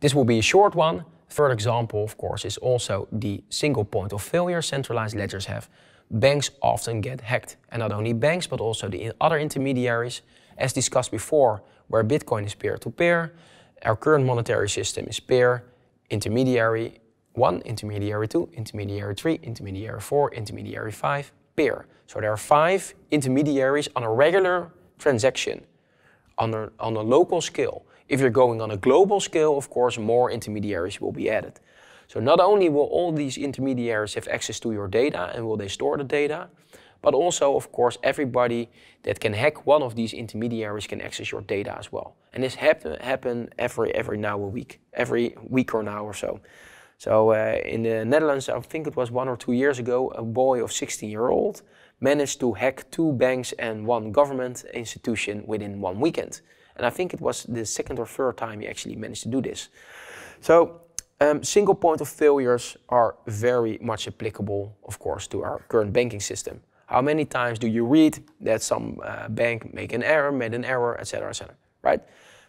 This will be a short one. Third example, of course, is also the single point of failure centralized ledgers have. Banks often get hacked, and not only banks, but also the other intermediaries. As discussed before, where Bitcoin is peer-to-peer, our current monetary system is peer, intermediary 1, intermediary 2, intermediary 3, intermediary 4, intermediary 5, peer. So there are five intermediaries on a regular transaction on a, on a local scale. If you're going on a global scale, of course, more intermediaries will be added. So not only will all these intermediaries have access to your data and will they store the data, but also, of course, everybody that can hack one of these intermediaries can access your data as well. And this happen, happen every every now a week, every week or now or so. So uh, in the Netherlands, I think it was one or two years ago, a boy of 16 year old managed to hack two banks and one government institution within one weekend. And I think it was the second or third time he actually managed to do this. So um, single point of failures are very much applicable, of course, to our current banking system. How many times do you read that some uh, bank make an error, made an error, etc., etc., right?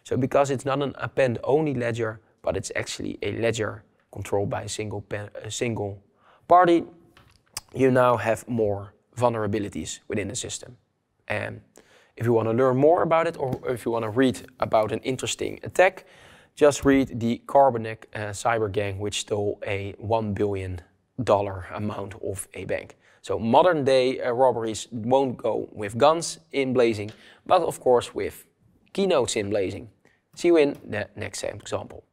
So because it's not an append-only ledger, but it's actually a ledger controlled by a single, a single party, you now have more vulnerabilities within the system. And if you want to learn more about it or if you want to read about an interesting attack, just read the Carbonic uh, cyber gang which stole a $1 billion amount of a bank. So modern day uh, robberies won't go with guns in blazing, but of course with keynotes in blazing. See you in the next example.